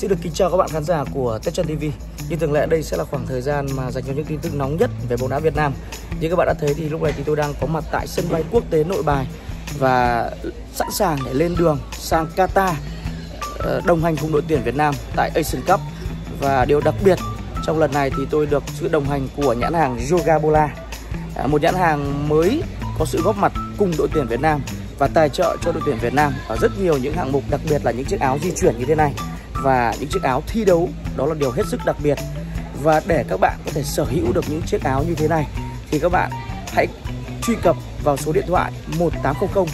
Xin được kính chào các bạn khán giả của Tech Trần TV. Như thường lệ đây sẽ là khoảng thời gian mà dành cho những tin tức nóng nhất về bóng đá Việt Nam. Như các bạn đã thấy thì lúc này thì tôi đang có mặt tại sân bay quốc tế Nội Bài và sẵn sàng để lên đường sang Qatar ờ, đồng hành cùng đội tuyển Việt Nam tại Asian Cup. Và điều đặc biệt trong lần này thì tôi được sự đồng hành của nhãn hàng Yoga Bola, à, một nhãn hàng mới có sự góp mặt cùng đội tuyển Việt Nam và tài trợ cho đội tuyển Việt Nam ở rất nhiều những hạng mục đặc biệt là những chiếc áo di chuyển như thế này và những chiếc áo thi đấu đó là điều hết sức đặc biệt và để các bạn có thể sở hữu được những chiếc áo như thế này thì các bạn hãy truy cập vào số điện thoại 1800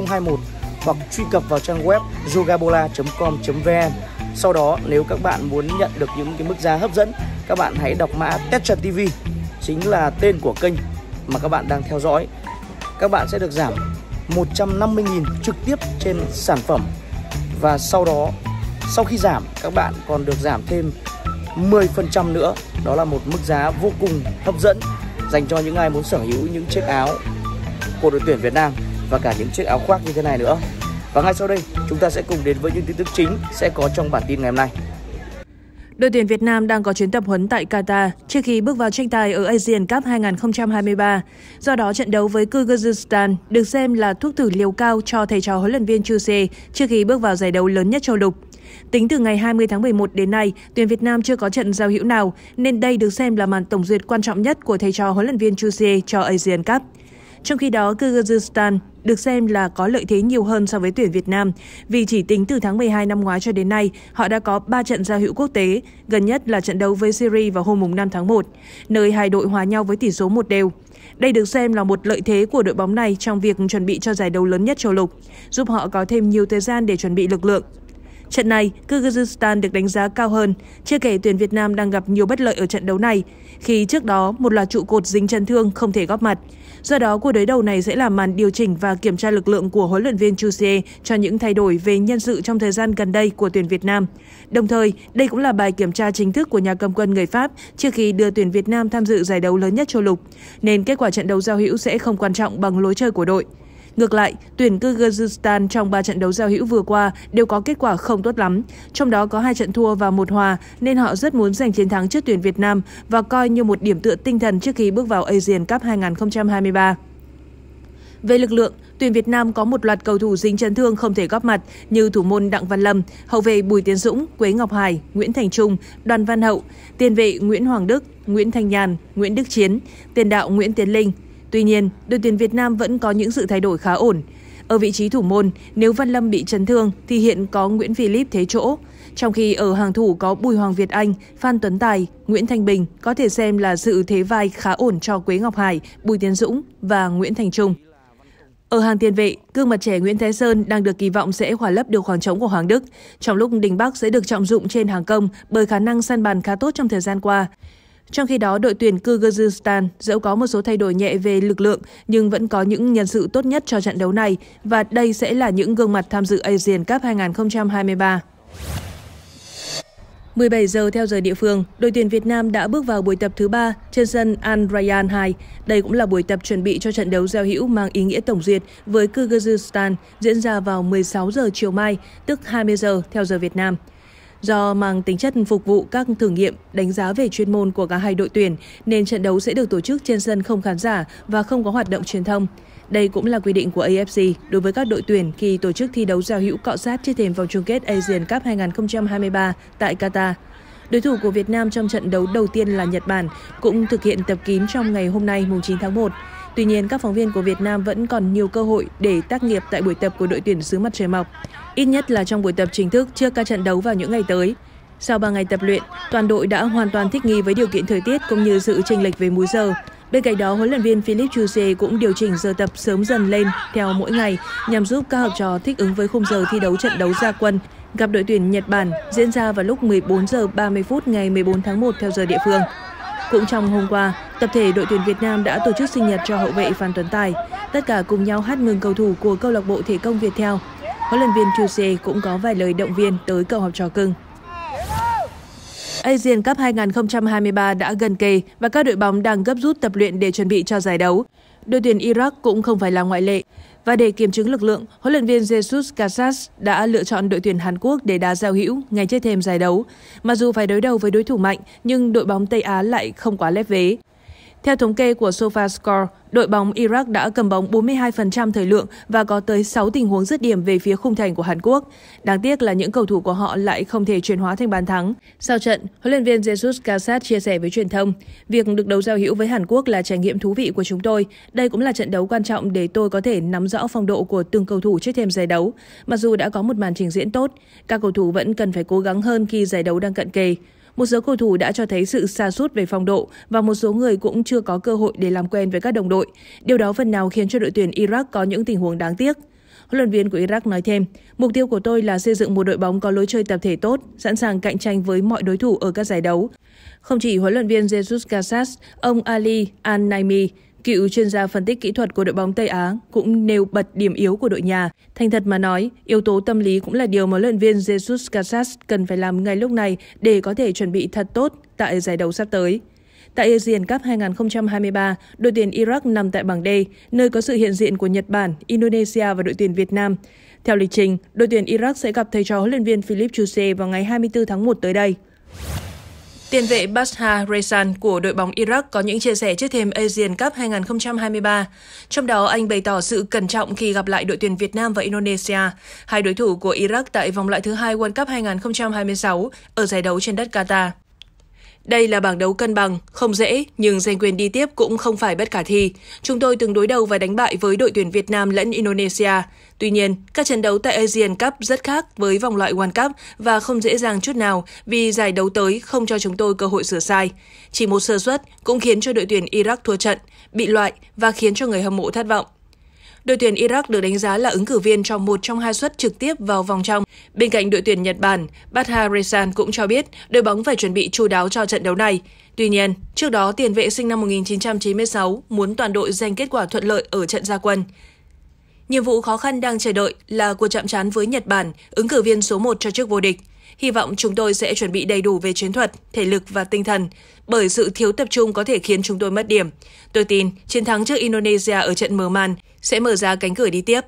0021 hoặc truy cập vào trang web yogabola.com.vn sau đó nếu các bạn muốn nhận được những cái mức giá hấp dẫn các bạn hãy đọc mã Tetra TV chính là tên của kênh mà các bạn đang theo dõi các bạn sẽ được giảm 150.000 trực tiếp trên sản phẩm và sau đó sau khi giảm các bạn còn được giảm thêm 10% nữa Đó là một mức giá vô cùng hấp dẫn Dành cho những ai muốn sở hữu những chiếc áo của đội tuyển Việt Nam Và cả những chiếc áo khoác như thế này nữa Và ngay sau đây chúng ta sẽ cùng đến với những tin tức chính sẽ có trong bản tin ngày hôm nay Đội tuyển Việt Nam đang có chuyến tập huấn tại Qatar trước khi bước vào tranh tài ở Asian Cup 2023. Do đó, trận đấu với Kyrgyzstan được xem là thuốc thử liều cao cho thầy trò huấn luyện viên Chuse trước khi bước vào giải đấu lớn nhất châu lục. Tính từ ngày 20 tháng 11 đến nay, tuyển Việt Nam chưa có trận giao hữu nào, nên đây được xem là màn tổng duyệt quan trọng nhất của thầy trò huấn luyện viên Chuse cho Asian Cup. Trong khi đó, Kyrgyzstan được xem là có lợi thế nhiều hơn so với tuyển Việt Nam, vì chỉ tính từ tháng 12 năm ngoái cho đến nay, họ đã có 3 trận giao hữu quốc tế, gần nhất là trận đấu với Syria vào hôm 5 tháng 1, nơi hai đội hòa nhau với tỷ số một đều. Đây được xem là một lợi thế của đội bóng này trong việc chuẩn bị cho giải đấu lớn nhất châu lục, giúp họ có thêm nhiều thời gian để chuẩn bị lực lượng. Trận này, Kyrgyzstan được đánh giá cao hơn, chưa kể tuyển Việt Nam đang gặp nhiều bất lợi ở trận đấu này, khi trước đó một loạt trụ cột dính chấn thương không thể góp mặt. Do đó, cuộc đối đầu này sẽ là màn điều chỉnh và kiểm tra lực lượng của huấn luyện viên Chu Chusie cho những thay đổi về nhân sự trong thời gian gần đây của tuyển Việt Nam. Đồng thời, đây cũng là bài kiểm tra chính thức của nhà cầm quân người Pháp trước khi đưa tuyển Việt Nam tham dự giải đấu lớn nhất châu lục, nên kết quả trận đấu giao hữu sẽ không quan trọng bằng lối chơi của đội. Ngược lại, tuyển Kyrgyzstan trong 3 trận đấu giao hữu vừa qua đều có kết quả không tốt lắm, trong đó có hai trận thua và một hòa nên họ rất muốn giành chiến thắng trước tuyển Việt Nam và coi như một điểm tựa tinh thần trước khi bước vào Asian Cup 2023. Về lực lượng, tuyển Việt Nam có một loạt cầu thủ dính chấn thương không thể góp mặt như thủ môn Đặng Văn Lâm, hậu vệ Bùi Tiến Dũng, Quế Ngọc Hải, Nguyễn Thành Trung, Đoàn Văn Hậu, tiền vệ Nguyễn Hoàng Đức, Nguyễn Thanh Nhàn, Nguyễn Đức Chiến, tiền đạo Nguyễn Tiến Linh. Tuy nhiên, đội tuyển Việt Nam vẫn có những sự thay đổi khá ổn. Ở vị trí thủ môn, nếu Văn Lâm bị chấn thương thì hiện có Nguyễn Philip thế chỗ. Trong khi ở hàng thủ có Bùi Hoàng Việt Anh, Phan Tuấn Tài, Nguyễn Thanh Bình có thể xem là sự thế vai khá ổn cho Quế Ngọc Hải, Bùi Tiến Dũng và Nguyễn Thành Trung. Ở hàng tiền vệ, gương mặt trẻ Nguyễn Thái Sơn đang được kỳ vọng sẽ hòa lấp được khoảng trống của Hoàng Đức, trong lúc Đình Bắc sẽ được trọng dụng trên hàng công bởi khả năng săn bàn khá tốt trong thời gian qua. Trong khi đó, đội tuyển Kyrgyzstan dẫu có một số thay đổi nhẹ về lực lượng nhưng vẫn có những nhân sự tốt nhất cho trận đấu này và đây sẽ là những gương mặt tham dự Asian Cup 2023. 17 giờ theo giờ địa phương, đội tuyển Việt Nam đã bước vào buổi tập thứ 3 trên sân Al Rayyan 2. Đây cũng là buổi tập chuẩn bị cho trận đấu giao hữu mang ý nghĩa tổng duyệt với Kyrgyzstan diễn ra vào 16 giờ chiều mai, tức 20 giờ theo giờ Việt Nam. Do mang tính chất phục vụ các thử nghiệm, đánh giá về chuyên môn của cả hai đội tuyển, nên trận đấu sẽ được tổ chức trên sân không khán giả và không có hoạt động truyền thông. Đây cũng là quy định của AFC đối với các đội tuyển khi tổ chức thi đấu giao hữu cọ sát trên thềm vòng chung kết Asian Cup 2023 tại Qatar. Đối thủ của Việt Nam trong trận đấu đầu tiên là Nhật Bản cũng thực hiện tập kín trong ngày hôm nay mùng 9 tháng 1. Tuy nhiên, các phóng viên của Việt Nam vẫn còn nhiều cơ hội để tác nghiệp tại buổi tập của đội tuyển xứ mặt trời mọc, ít nhất là trong buổi tập chính thức trước các trận đấu vào những ngày tới. Sau 3 ngày tập luyện, toàn đội đã hoàn toàn thích nghi với điều kiện thời tiết cũng như sự chênh lệch về múi giờ. Bên cạnh đó, huấn luyện viên Philip Chuse cũng điều chỉnh giờ tập sớm dần lên theo mỗi ngày nhằm giúp các học trò thích ứng với khung giờ thi đấu trận đấu gia quân gặp đội tuyển Nhật Bản diễn ra vào lúc 14 giờ 30 phút ngày 14 tháng 1 theo giờ địa phương. Cũng trong hôm qua, tập thể đội tuyển Việt Nam đã tổ chức sinh nhật cho hậu vệ Phan Tuấn Tài. Tất cả cùng nhau hát mừng cầu thủ của câu lạc bộ thể công Việt theo. Huấn luyện viên Chuse cũng có vài lời động viên tới cậu học trò cưng. Asian Cup 2023 đã gần kề và các đội bóng đang gấp rút tập luyện để chuẩn bị cho giải đấu. Đội tuyển Iraq cũng không phải là ngoại lệ. Và để kiểm chứng lực lượng, huấn luyện viên Jesus Casas đã lựa chọn đội tuyển Hàn Quốc để đá giao hữu ngay trước thêm giải đấu. Mặc dù phải đối đầu với đối thủ mạnh, nhưng đội bóng Tây Á lại không quá lép vế. Theo thống kê của SofaScore, đội bóng Iraq đã cầm bóng 42% thời lượng và có tới 6 tình huống dứt điểm về phía khung thành của Hàn Quốc. Đáng tiếc là những cầu thủ của họ lại không thể chuyển hóa thành bàn thắng. Sau trận, huấn luyện viên Jesus Casas chia sẻ với truyền thông, việc được đấu giao hữu với Hàn Quốc là trải nghiệm thú vị của chúng tôi. Đây cũng là trận đấu quan trọng để tôi có thể nắm rõ phong độ của từng cầu thủ trước thêm giải đấu. Mặc dù đã có một màn trình diễn tốt, các cầu thủ vẫn cần phải cố gắng hơn khi giải đấu đang cận kề. Một số cầu thủ đã cho thấy sự xa sút về phong độ và một số người cũng chưa có cơ hội để làm quen với các đồng đội. Điều đó phần nào khiến cho đội tuyển Iraq có những tình huống đáng tiếc. Huấn luyện viên của Iraq nói thêm, mục tiêu của tôi là xây dựng một đội bóng có lối chơi tập thể tốt, sẵn sàng cạnh tranh với mọi đối thủ ở các giải đấu. Không chỉ huấn luyện viên Jesus Casas, ông Ali Al-Naimi Cựu chuyên gia phân tích kỹ thuật của đội bóng Tây Á cũng nêu bật điểm yếu của đội nhà. Thành thật mà nói, yếu tố tâm lý cũng là điều mà luyện viên Jesus Casas cần phải làm ngay lúc này để có thể chuẩn bị thật tốt tại giải đấu sắp tới. Tại Asian Cup 2023, đội tuyển Iraq nằm tại bảng D, nơi có sự hiện diện của Nhật Bản, Indonesia và đội tuyển Việt Nam. Theo lịch trình, đội tuyển Iraq sẽ gặp thầy trò huấn luyện viên Philip Chuse vào ngày 24 tháng 1 tới đây. Tiền vệ Basha Reysan của đội bóng Iraq có những chia sẻ trước thềm Asian Cup 2023. Trong đó, anh bày tỏ sự cẩn trọng khi gặp lại đội tuyển Việt Nam và Indonesia, hai đối thủ của Iraq tại vòng loại thứ hai World Cup 2026 ở giải đấu trên đất Qatar. Đây là bảng đấu cân bằng, không dễ, nhưng giành quyền đi tiếp cũng không phải bất khả thi. Chúng tôi từng đối đầu và đánh bại với đội tuyển Việt Nam lẫn Indonesia. Tuy nhiên, các trận đấu tại Asian Cup rất khác với vòng loại World Cup và không dễ dàng chút nào vì giải đấu tới không cho chúng tôi cơ hội sửa sai. Chỉ một sơ suất cũng khiến cho đội tuyển Iraq thua trận, bị loại và khiến cho người hâm mộ thất vọng. Đội tuyển Iraq được đánh giá là ứng cử viên trong một trong hai suất trực tiếp vào vòng trong. Bên cạnh đội tuyển Nhật Bản, Badha Resan cũng cho biết đội bóng phải chuẩn bị chu đáo cho trận đấu này. Tuy nhiên, trước đó tiền vệ sinh năm 1996 muốn toàn đội giành kết quả thuận lợi ở trận gia quân. Nhiệm vụ khó khăn đang chờ đợi là cuộc chạm trán với Nhật Bản, ứng cử viên số 1 cho chức vô địch. Hy vọng chúng tôi sẽ chuẩn bị đầy đủ về chiến thuật, thể lực và tinh thần, bởi sự thiếu tập trung có thể khiến chúng tôi mất điểm. Tôi tin chiến thắng trước Indonesia ở trận mở màn sẽ mở ra cánh cửa đi tiếp.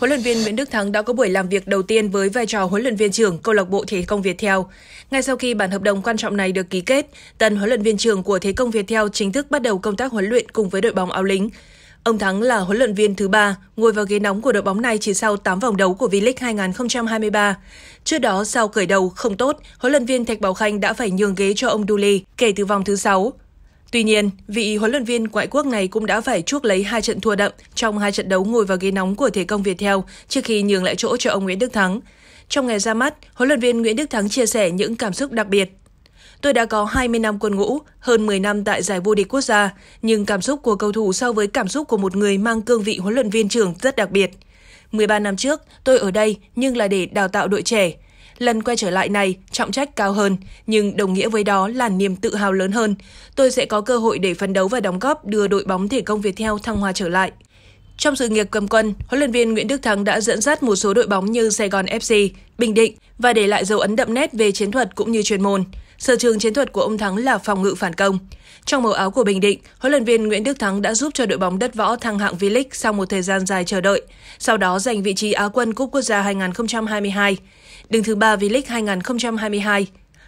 Huấn luyện viên Nguyễn Đức Thắng đã có buổi làm việc đầu tiên với vai trò huấn luyện viên trưởng câu lạc bộ Thể công Việt Theo. Ngay sau khi bản hợp đồng quan trọng này được ký kết, tân huấn luyện viên trưởng của Thể công Việt Theo chính thức bắt đầu công tác huấn luyện cùng với đội bóng áo lính. Ông Thắng là huấn luyện viên thứ ba, ngồi vào ghế nóng của đội bóng này chỉ sau 8 vòng đấu của V-League 2023. Trước đó, sau khởi đầu không tốt, huấn luyện viên Thạch Bảo Khanh đã phải nhường ghế cho ông Duli kể từ vòng thứ 6. Tuy nhiên, vị huấn luyện viên ngoại quốc này cũng đã phải chuốc lấy hai trận thua đậm trong hai trận đấu ngồi vào ghế nóng của thể công Việt theo trước khi nhường lại chỗ cho ông Nguyễn Đức Thắng. Trong ngày ra mắt, huấn luyện viên Nguyễn Đức Thắng chia sẻ những cảm xúc đặc biệt. Tôi đã có 20 năm quân ngũ, hơn 10 năm tại giải vô địch quốc gia, nhưng cảm xúc của cầu thủ so với cảm xúc của một người mang cương vị huấn luyện viên trưởng rất đặc biệt. 13 năm trước, tôi ở đây nhưng là để đào tạo đội trẻ. Lần quay trở lại này, trọng trách cao hơn, nhưng đồng nghĩa với đó là niềm tự hào lớn hơn. Tôi sẽ có cơ hội để phấn đấu và đóng góp đưa đội bóng thể công Việt theo thăng hoa trở lại. Trong sự nghiệp cầm quân, huấn luyện viên Nguyễn Đức Thắng đã dẫn dắt một số đội bóng như Sài Gòn FC, Bình Định và để lại dấu ấn đậm nét về chiến thuật cũng như chuyên môn. Sở trường chiến thuật của ông Thắng là phòng ngự phản công. Trong màu áo của Bình Định, huấn luyện viên Nguyễn Đức Thắng đã giúp cho đội bóng đất võ thăng hạng V-League sau một thời gian dài chờ đợi, sau đó giành vị trí Á quân Cúp Quốc gia 2022, đứng thứ ba V-League 2022.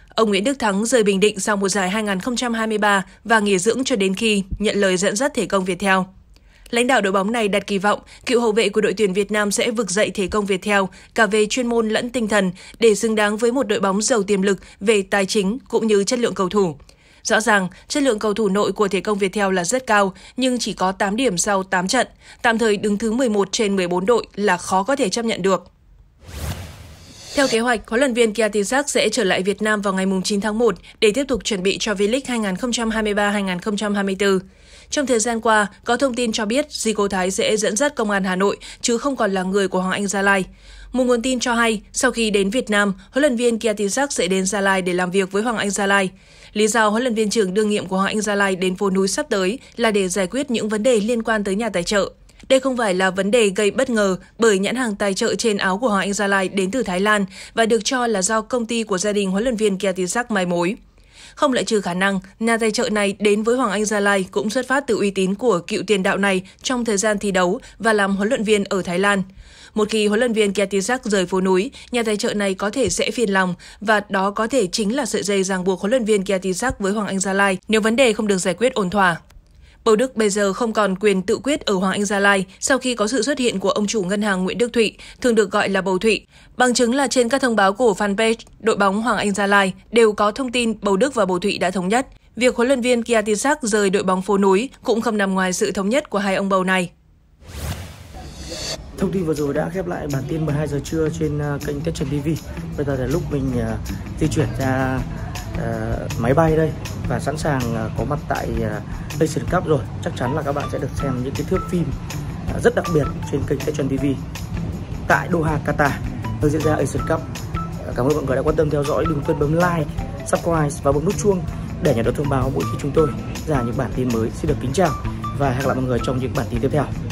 Ông Nguyễn Đức Thắng rời Bình Định sau mùa giải 2023 và nghỉ dưỡng cho đến khi nhận lời dẫn dắt thể công Việt Theo. Lãnh đạo đội bóng này đặt kỳ vọng cựu hậu vệ của đội tuyển Việt Nam sẽ vực dậy thế công Việt theo cả về chuyên môn lẫn tinh thần để xứng đáng với một đội bóng giàu tiềm lực về tài chính cũng như chất lượng cầu thủ. Rõ ràng, chất lượng cầu thủ nội của Thể công Việt theo là rất cao, nhưng chỉ có 8 điểm sau 8 trận, tạm thời đứng thứ 11 trên 14 đội là khó có thể chấp nhận được. Theo kế hoạch, huấn luyện viên Kiatisak sẽ trở lại Việt Nam vào ngày 9 tháng 1 để tiếp tục chuẩn bị cho V-League 2023-2024. Trong thời gian qua, có thông tin cho biết Zico Thái sẽ dẫn dắt công an Hà Nội chứ không còn là người của Hoàng Anh Gia Lai. Một nguồn tin cho hay, sau khi đến Việt Nam, huấn luyện viên Kiatisak sẽ đến Gia Lai để làm việc với Hoàng Anh Gia Lai. Lý do huấn luyện viên trưởng đương nhiệm của Hoàng Anh Gia Lai đến phố núi sắp tới là để giải quyết những vấn đề liên quan tới nhà tài trợ. Đây không phải là vấn đề gây bất ngờ bởi nhãn hàng tài trợ trên áo của Hoàng Anh Gia Lai đến từ Thái Lan và được cho là do công ty của gia đình huấn luyện viên Kiatisak mai mối. Không loại trừ khả năng, nhà tài trợ này đến với Hoàng Anh Gia Lai cũng xuất phát từ uy tín của cựu tiền đạo này trong thời gian thi đấu và làm huấn luyện viên ở Thái Lan. Một khi huấn luyện viên Kiatisak rời phố núi, nhà tài trợ này có thể sẽ phiền lòng và đó có thể chính là sợi dây ràng buộc huấn luyện viên Kiatisak với Hoàng Anh Gia Lai nếu vấn đề không được giải quyết ổn thỏa. Bầu Đức bây giờ không còn quyền tự quyết ở Hoàng Anh Gia Lai sau khi có sự xuất hiện của ông chủ ngân hàng Nguyễn Đức Thụy, thường được gọi là Bầu Thụy. Bằng chứng là trên các thông báo của fanpage đội bóng Hoàng Anh Gia Lai đều có thông tin Bầu Đức và Bầu Thụy đã thống nhất. Việc huấn luyện viên Kiatisak rời đội bóng phố núi cũng không nằm ngoài sự thống nhất của hai ông bầu này. Thông tin vừa rồi đã khép lại bản tin 12 giờ trưa trên à, kênh Tết Trần TV. Bây giờ là lúc mình à, di chuyển ra uh, máy bay đây và sẵn sàng uh, có mặt tại uh, Asian Cup rồi chắc chắn là các bạn sẽ được xem những cái thước phim uh, rất đặc biệt trên kênh Techon TV tại Doha Qatar nơi diễn ra Asian Cup uh, cảm ơn mọi người đã quan tâm theo dõi đừng quên bấm like subscribe và bấm nút chuông để nhận được thông báo mỗi khi chúng tôi ra những bản tin mới xin được kính chào và hẹn gặp lại mọi người trong những bản tin tiếp theo